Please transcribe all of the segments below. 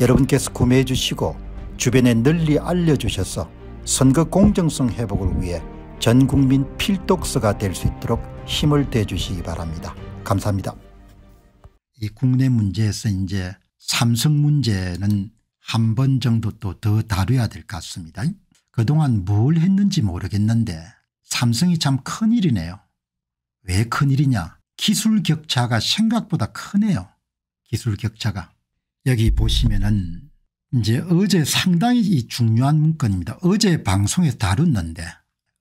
여러분께서 구매해 주시고 주변에 널리 알려주셔서 선거 공정성 회복을 위해 전국민 필독서가 될 수 있도록 힘을 대주시기 바랍니다. 감사합니다. 이 국내 문제에서 이제 삼성 문제는 한 번 정도 또 더 다뤄야 될 것 같습니다. 그동안 뭘 했는지 모르겠는데 삼성이 참 큰일이네요. 왜 큰일이냐 기술 격차가 생각보다 크네요. 기술 격차가. 여기 보시면은 이제 어제 상당히 중요한 문건입니다. 어제 방송에 다뤘는데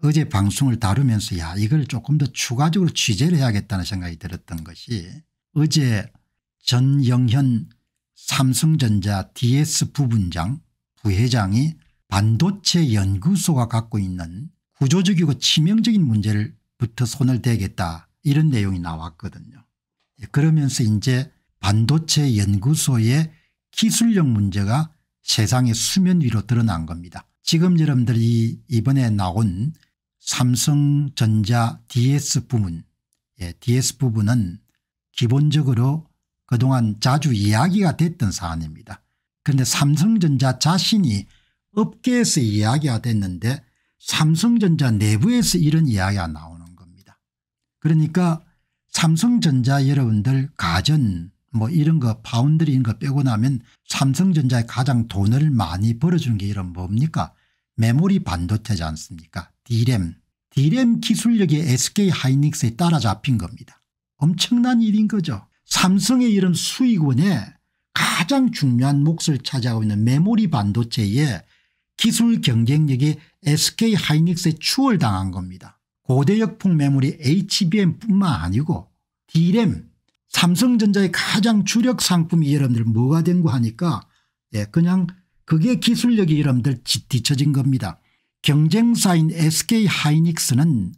어제 방송을 다루면서 야 이걸 조금 더 추가적으로 취재를 해야겠다는 생각이 들었던 것이 어제 전영현 삼성전자 ds 부분장 부회장이 반도체 연구소가 갖고 있는 구조적이고 치명적인 문제를부터 손을 대겠다 이런 내용이 나왔거든요. 예, 그러면서 이제 반도체 연구소의 기술력 문제가 세상의 수면 위로 드러난 겁니다. 지금 여러분들이 이번에 나온 삼성전자 DS 부문 예, DS 부분은 기본적으로 그동안 자주 이야기가 됐던 사안입니다. 그런데 삼성전자 자신이 업계에서 이야기가 됐는데 삼성전자 내부에서 이런 이야기가 나오는 겁니다. 그러니까 삼성전자 여러분들 가전 뭐 이런 거 파운드리 이거 빼고 나면 삼성전자에 가장 돈을 많이 벌어주는 게 이런 뭡니까 메모리 반도체지 않습니까 디램 디램 기술력이 SK하이닉스에 따라잡힌 겁니다. 엄청난 일인 거죠. 삼성의 이런 수익원에 가장 중요한 몫을 차지하고 있는 메모리 반도체의 기술 경쟁력이 SK하이닉스에 추월당한 겁니다. 고대역풍 메모리 HBM뿐만 아니고 DRAM 삼성전자의 가장 주력 상품이 여러분들 뭐가 된 거 하니까 예, 그냥 그게 기술력이 여러분들 뒤처진 겁니다. 경쟁사인 SK하이닉스는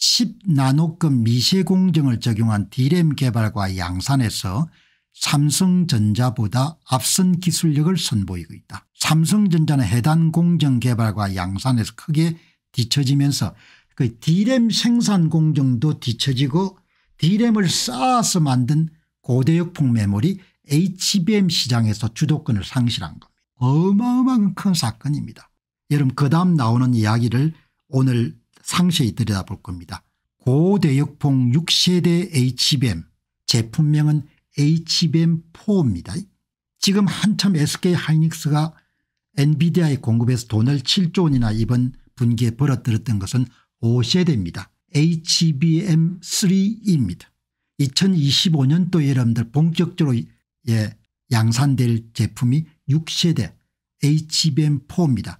10나노급 미세 공정을 적용한 디램 개발과 양산에서 삼성전자보다 앞선 기술력을 선보이고 있다. 삼성전자는 해당 공정 개발과 양산에서 크게 뒤처지면서 그 디램 생산 공정도 뒤처지고 D램을 쌓아서 만든 고대역폭 메모리 HBM 시장에서 주도권을 상실한 겁니다. 어마어마한 큰 사건입니다. 여러분 그 다음 나오는 이야기를 오늘 상세히 들여다볼 겁니다. 고대역폭 6세대 HBM 제품명은 HBM4입니다. 지금 한참 SK 하이닉스가 엔비디아에 공급해서 돈을 7조 원이나 이번 분기에 벌어들였던 것은 5세대입니다. HBM3입니다. 2025년도에 여러분들 본격적으로 예, 양산될 제품이 6세대 HBM4입니다.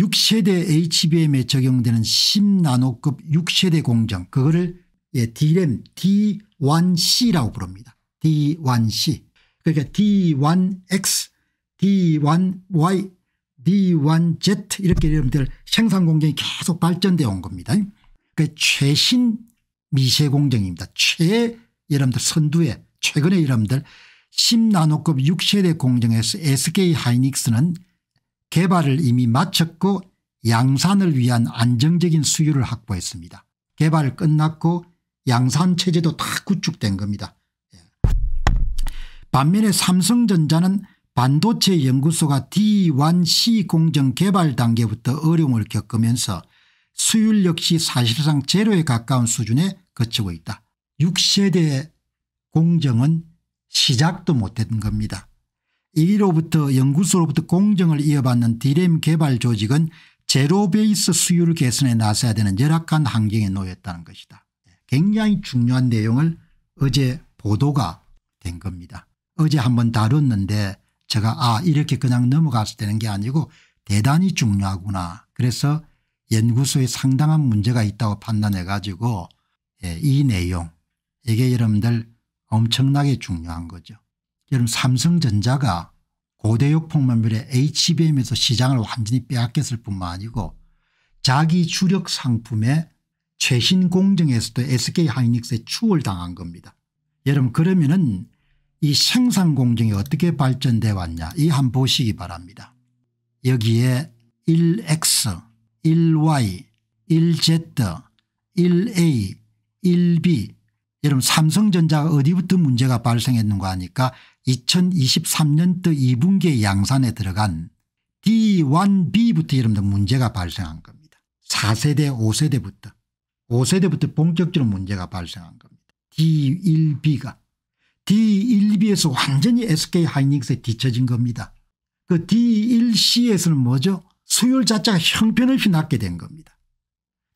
6세대 HBM에 적용되는 10나노급 6세대 공정 그거를 예, DRAM D1C라고 부릅니다. D1C 그러니까 D1X, D1Y, D1Z 이렇게 여러분들 생산 공정이 계속 발전되어 온 겁니다. 그 최신 미세공정입니다. 최 여러분들 선두에 최근에 여러분들 10나노급 6세대 공정에서 SK 하이닉스는 개발을 이미 마쳤고 양산을 위한 안정적인 수요를 확보했습니다. 개발 끝났고 양산 체제도 다 구축된 겁니다. 예. 반면에 삼성전자는 반도체 연구소가 D1C 공정 개발 단계부터 어려움을 겪으면서 수율 역시 사실상 제로에 가까운 수준에 그치고 있다. 6세대 공정은 시작도 못했던 겁니다. 1위로부터 연구소로부터 공정을 이어받는 디램 개발 조직은 제로베이스 수율 개선에 나서야 되는 열악한 환경에 놓였다는 것이다. 예, 굉장히 중요한 내용을 어제 보도가 된 겁니다. 어제 한 번 다뤘는데 제가 아 이렇게 그냥 넘어가서 되는 게 아니고 대단히 중요하구나. 그래서 연구소에 상당한 문제가 있다고 판단해 가지고 예, 이 내용 이게 여러분들 엄청나게 중요한 거죠. 여러분 삼성전자가 고대역 폭만별의 HBM에서 시장을 완전히 빼앗겼을 뿐만 아니고 자기 주력 상품의 최신 공정에서도 SK하이닉스에 추월 당한 겁니다. 여러분 그러면은 이 생산 공정이 어떻게 발전돼 왔냐 이 한 보시기 바랍니다. 여기에 1X 1Y, 1Z, 1A, 1B 여러분 삼성전자가 어디부터 문제가 발생했는가 하니까 2023년도 2분기 양산에 들어간 D1B부터 여러분들 문제가 발생한 겁니다. 4세대 5세대부터 5세대부터 본격적으로 문제가 발생한 겁니다. D1B가 D1B에서 완전히 SK하이닉스에 뒤쳐진 겁니다. 그 D1C에서는 뭐죠? 수율 자체가 형편없이 낮게 된 겁니다.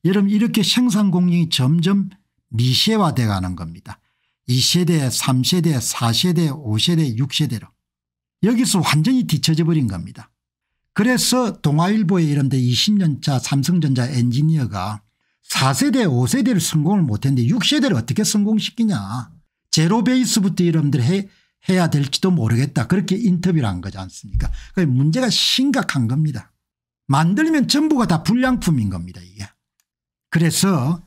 여러분 이렇게 생산 공정이 점점 미세화돼 가는 겁니다. 2세대 3세대 4세대 5세대 6세대로 여기서 완전히 뒤처져 버린 겁니다. 그래서 동아일보에 이런 데 20년차 삼성전자 엔지니어가 4세대 5세대를 성공을 못했는데 6세대를 어떻게 성공시키냐 제로베이스부터 이름들 해, 해야 될지도 모르겠다 그렇게 인터뷰를 한 거지 않습니까 문제가 심각한 겁니다. 만들면 전부가 다 불량품인 겁니다 이게. 그래서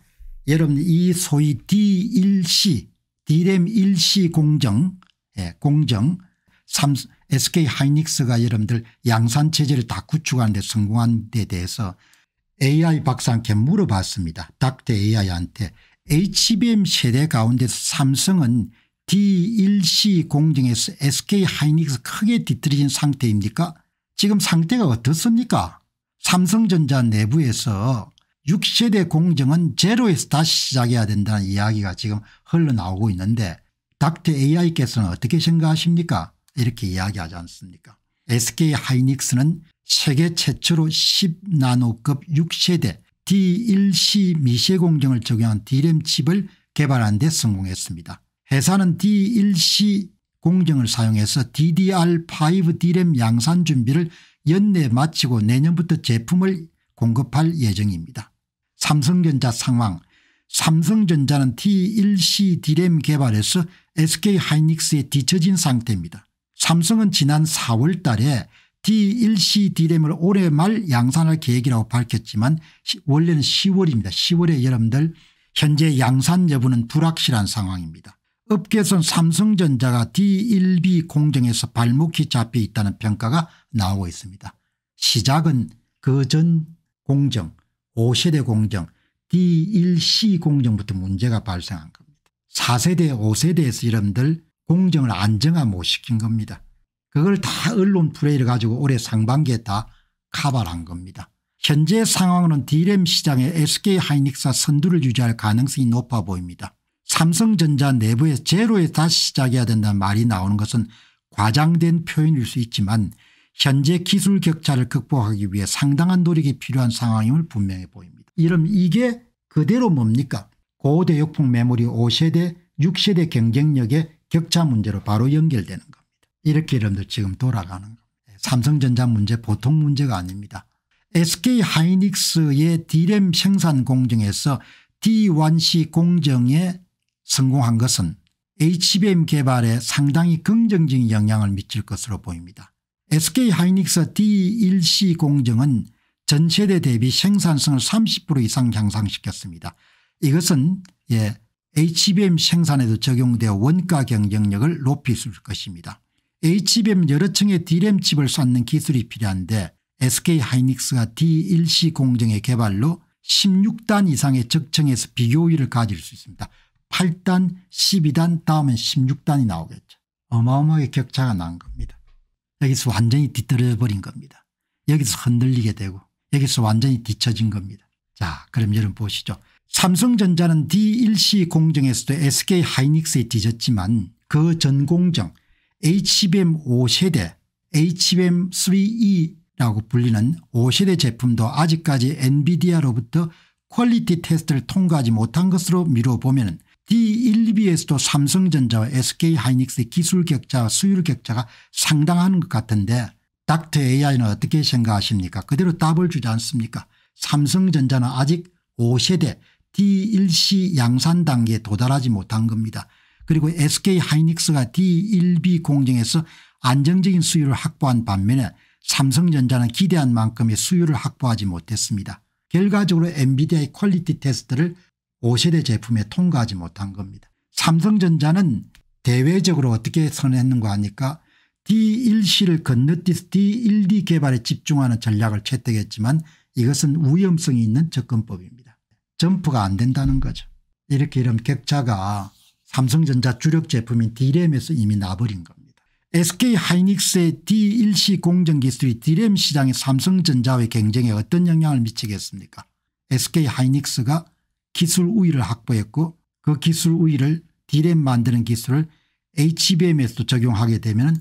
여러분 이 소위 D1C D램 1C 공정 예, 공정 삼, SK 하이닉스가 여러분들 양산체제를 다 구축하는 데 성공한 데 대해서 AI 박사한테 물어봤습니다. 닥터 AI한테 HBM 세대 가운데서 삼성은 D1C 공정에서 SK 하이닉스 크게 뒤틀어진 상태입니까 지금 상태가 어떻습니까 삼성전자 내부에서 6세대 공정은 제로에서 다시 시작해야 된다는 이야기가 지금 흘러나오고 있는데 닥터 AI께서는 어떻게 생각하십니까 이렇게 이야기하지 않습니까 SK하이닉스는 세계 최초로 10나노급 6세대 D1C 미세 공정을 적용한 D램 칩을 개발한데 성공했습니다. 회사는 D1C 공정을 사용해서 DDR5 D램 양산 준비를 연내 마치고 내년부터 제품을 공급할 예정입니다. 삼성전자 상황 삼성전자는 T1C 디램 개발에서 SK하이닉스에 뒤처진 상태입니다. 삼성은 지난 4월 달에 T1C 디램을 올해 말 양산할 계획이라고 밝혔지만 원래는 10월입니다. 10월에 여러분들 현재 양산 여부는 불확실한 상황입니다. 업계에선 삼성전자가 D1B 공정에서 발목이 잡혀 있다는 평가가 나오고 있습니다. 시작은 그 전 공정 5세대 공정 D1C 공정부터 문제가 발생한 겁니다. 4세대 5세대에서 여러분들 공정을 안정화 못 시킨 겁니다. 그걸 다 언론 플레이를 가지고 올해 상반기에 다 카발한 겁니다. 현재 상황으로는 D램 시장에 SK하이닉스가 선두를 유지할 가능성이 높아 보입니다. 삼성전자 내부에 제로에 다시 시작해야 된다는 말이 나오는 것은 과장된 표현일 수 있지만 현재 기술 격차를 극복하기 위해 상당한 노력이 필요한 상황임을 분명해 보입니다. 이럼 이게 그대로 뭡니까 고대역폭 메모리 5세대 6세대 경쟁력의 격차 문제로 바로 연결되는 겁니다. 이렇게 여러분들 지금 돌아가는 겁니다. 삼성전자 문제 보통 문제가 아닙니다. SK하이닉스의 디램 생산 공정에서 D1C 공정의 성공한 것은 HBM 개발에 상당히 긍정적인 영향을 미칠 것으로 보입니다. SK하이닉스 D1C 공정은 전체대 대비 생산성을 30% 이상 향상시켰습니다. 이것은 예, HBM 생산에도 적용되어 원가 경쟁력을 높일 수 있을 것입니다. HBM 여러 층의 D램 칩을 쌓는 기술이 필요한데 SK하이닉스가 D1C 공정의 개발로 16단 이상의 적층에서 비교율을 가질 수 있습니다. 8단 12단 다음에 16단이 나오겠죠. 어마어마하게 격차가 난 겁니다. 여기서 완전히 뒤떨어져 버린 겁니다. 여기서 흔들리게 되고 여기서 완전히 뒤처진 겁니다. 자 그럼 여러분 보시죠. 삼성전자는 D1C 공정에서도 SK 하이닉스에 뒤졌지만 그 전 공정 HBM 5세대 HBM3E라고 불리는 5세대 제품도 아직까지 엔비디아로부터 퀄리티 테스트를 통과하지 못한 것으로 미뤄보면 D112에서도 삼성전자와 SK하이닉스의 기술 격차와 수율 격차가 상당한 것 같은데 닥터 AI는 어떻게 생각하십니까 그대로 답을 주지 않습니까 삼성전자는 아직 5세대 D1C 양산 단계에 도달하지 못한 겁니다. 그리고 SK하이닉스가 D1B 공정에서 안정적인 수율을 확보한 반면에 삼성전자는 기대한 만큼의 수율을 확보하지 못했습니다. 결과적으로 엔비디아의 퀄리티 테스트를 5세대 제품에 통과하지 못한 겁니다. 삼성전자는 대외적으로 어떻게 선언했는가 하니까 D1C를 건너뛰어 D1D 개발에 집중하는 전략을 채택했지만 이것은 위험성이 있는 접근법입니다. 점프가 안 된다는 거죠. 이렇게 이런 격차가 삼성전자 주력 제품인 D램에서 이미 나버린 겁니다. SK하이닉스의 D1C 공정기술이 D램 시장의 삼성전자의 경쟁에 어떤 영향을 미치겠습니까? SK하이닉스가 기술 우위를 확보했고 그 기술 우위를 D램 만드는 기술을 HBM에서도 적용하게 되면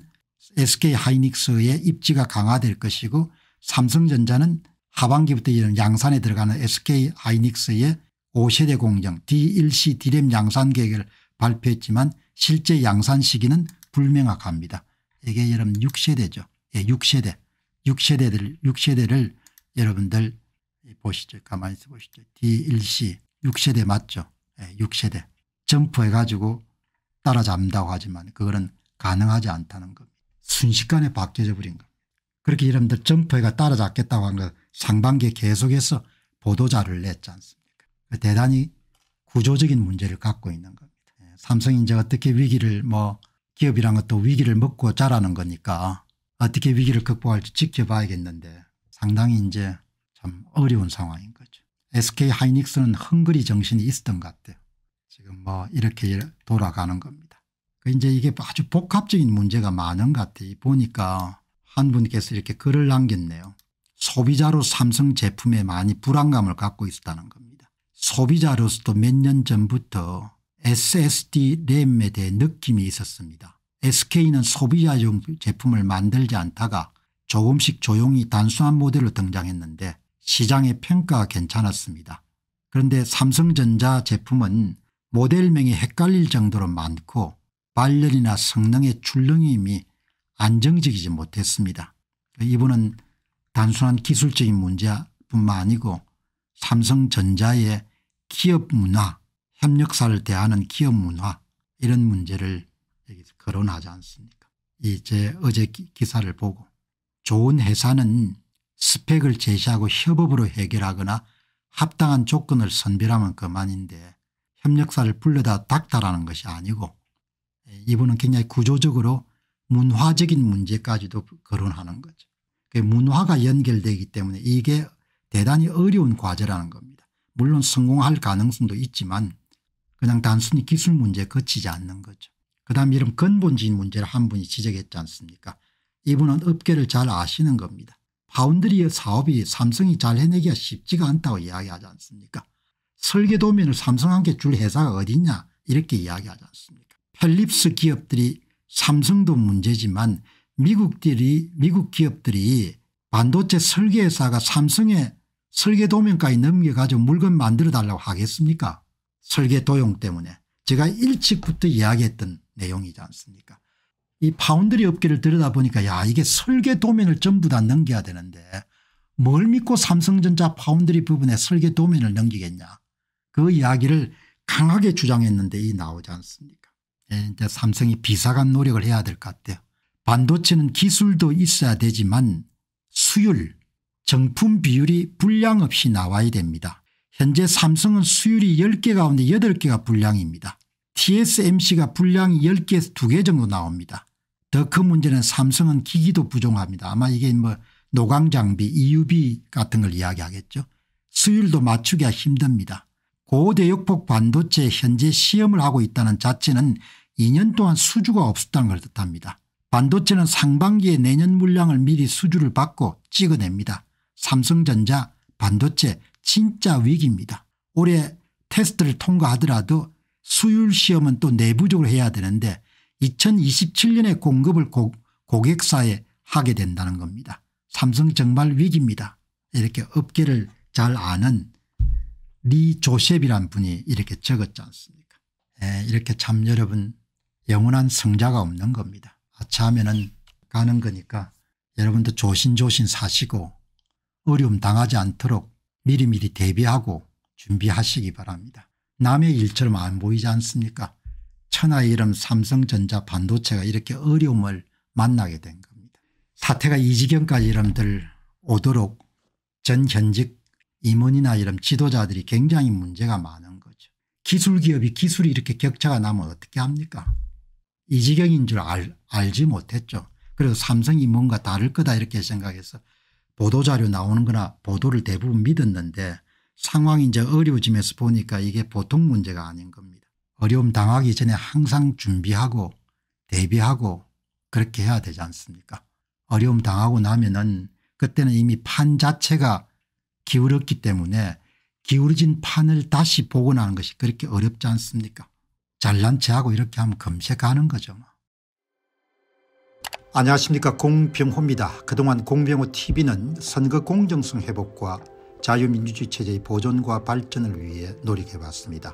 SK하이닉스의 입지가 강화될 것이고 삼성전자는 하반기부터 이런 양산에 들어가는 SK하이닉스의 5세대 공정 D1C D램 양산 계획을 발표했지만 실제 양산 시기는 불명확합니다. 이게 여러분 6세대죠. 예, 6세대. 6세대들, 6세대를 여러분들 보시죠. 가만히 있어 보시죠. D1C 6세대 맞죠. 예, 6세대. 점프해 가지고 따라잡는다고 하지만 그거는 가능하지 않다는 겁니다. 순식간에 바뀌어져 버린 겁니다. 그렇게 여러분들 점프해가 따라잡겠다고 한거 상반기에 계속해서 보도자를 냈지 않습니까 그 대단히 구조적인 문제를 갖고 있는 겁니다. 예, 삼성이 이제 어떻게 위기를 뭐 기업이란 것도 위기를 먹고 자라는 거니까 어떻게 위기를 극복할지 지켜봐야겠는데 상당히 이제 참 어려운 상황입니다. SK 하이닉스는 헝그리 정신이 있었던 것 같아요. 지금 뭐 이렇게 돌아가는 겁니다. 그 이제 이게 아주 복합적인 문제가 많은 것 같아요. 보니까 한 분께서 이렇게 글을 남겼네요. 소비자로 삼성 제품에 많이 불안감을 갖고 있었다는 겁니다. 소비자로서도 몇 년 전부터 SSD 램에 대해 느낌이 있었습니다. SK는 소비자용 제품을 만들지 않다가 조금씩 조용히 단순한 모델로 등장했는데 시장의 평가가 괜찮았습니다. 그런데 삼성전자 제품은 모델명이 헷갈릴 정도로 많고 발열이나 성능의 출렁임이 안정적이지 못했습니다. 이분은 단순한 기술적인 문제뿐만 아니고 삼성전자의 기업 문화 협력사를 대하는 기업 문화 이런 문제를 여기서 거론하지 않습니까 이제 어제 기사를 보고 좋은 회사는 스펙을 제시하고 협업으로 해결하거나 합당한 조건을 선별하면 그만인데 협력사를 불러다 닥달하는 것이 아니고 이분은 굉장히 구조적으로 문화적인 문제까지도 거론하는 거죠. 문화가 연결되기 때문에 이게 대단히 어려운 과제라는 겁니다. 물론 성공할 가능성도 있지만 그냥 단순히 기술 문제에 치지 않는 거죠. 그 다음 이런 근본적인 문제를 한 분이 지적했지 않습니까 이분은 업계를 잘 아시는 겁니다. 파운드리의 사업이 삼성이 잘 해내기가 쉽지가 않다고 이야기하지 않습니까 설계 도면을 삼성한테 줄 회사가 어디냐 이렇게 이야기하지 않습니까 펠립스 기업들이 삼성도 문제지만 미국들이 미국 기업들이 반도체 설계회사가 삼성의 설계 도면까지 넘겨가지고 물건 만들어 달라고 하겠습니까 설계 도용 때문에 제가 일찍부터 이야기했던 내용이지 않습니까 이 파운드리 업계를 들여다보니까 야 이게 설계 도면을 전부 다 넘겨야 되는데 뭘 믿고 삼성전자 파운드리 부분에 설계 도면을 넘기겠냐 그 이야기를 강하게 주장했는데 이 나오지 않습니까 예, 이제 삼성이 비사간 노력을 해야 될 것 같아요 반도체는 기술도 있어야 되지만 수율 정품 비율이 불량 없이 나와야 됩니다 현재 삼성은 수율이 10개 가운데 8개가 불량입니다 TSMC가 불량이 10개에서 2개 정도 나옵니다 더큰 문제는 삼성은 기기도 부족합니다. 아마 이게 뭐 노광장비 EUB 같은 걸 이야기하겠죠. 수율도 맞추기가 힘듭니다. 고대역폭 반도체 현재 시험을 하고 있다는 자체는 2년 동안 수주가 없었다는 걸 뜻합니다. 반도체는 상반기에 내년 물량을 미리 수주를 받고 찍어냅니다. 삼성전자 반도체 진짜 위기입니다. 올해 테스트를 통과하더라도 수율 시험은 또 내부적으로 해야 되는데 2027년에 공급을 고, 고객사에 하게 된다는 겁니다. 삼성 정말 위기입니다. 이렇게 업계를 잘 아는 리 조셉이란 분이 이렇게 적었지 않습니까 네, 이렇게 참 여러분 영원한 성자가 없는 겁니다. 아차하면 은 가는 거니까 여러분도 조신조신 사시고 어려움 당하지 않도록 미리미리 대비하고 준비하시기 바랍니다. 남의 일처럼 안 보이지 않습니까 천하의 이름 삼성전자 반도체가 이렇게 어려움을 만나게 된 겁니다. 사태가 이 지경까지 이름들 오도록 전 현직 임원이나 이런 지도자들이 굉장히 문제가 많은 거죠. 기술기업이 기술이 이렇게 격차가 나면 어떻게 합니까 이 지경인 줄 알, 알지 못했죠. 그래서 삼성이 뭔가 다를 거다 이렇게 생각해서 보도자료 나오는 거나 보도를 대부분 믿었는데 상황이 이제 어려워지면서 보니까 이게 보통 문제가 아닌 겁니다. 어려움 당하기 전에 항상 준비하고 대비하고 그렇게 해야 되지 않습니까 어려움 당하고 나면은 그때는 이미 판 자체가 기울었기 때문에 기울어진 판을 다시 복원하는 것이 그렇게 어렵지 않습니까 잘난 체하고 이렇게 하면 금세 가는 거죠. 뭐. 안녕하십니까 공병호입니다. 그동안 공병호TV는 선거 공정성 회복과 자유민주주의 체제의 보존과 발전을 위해 노력해봤습니다.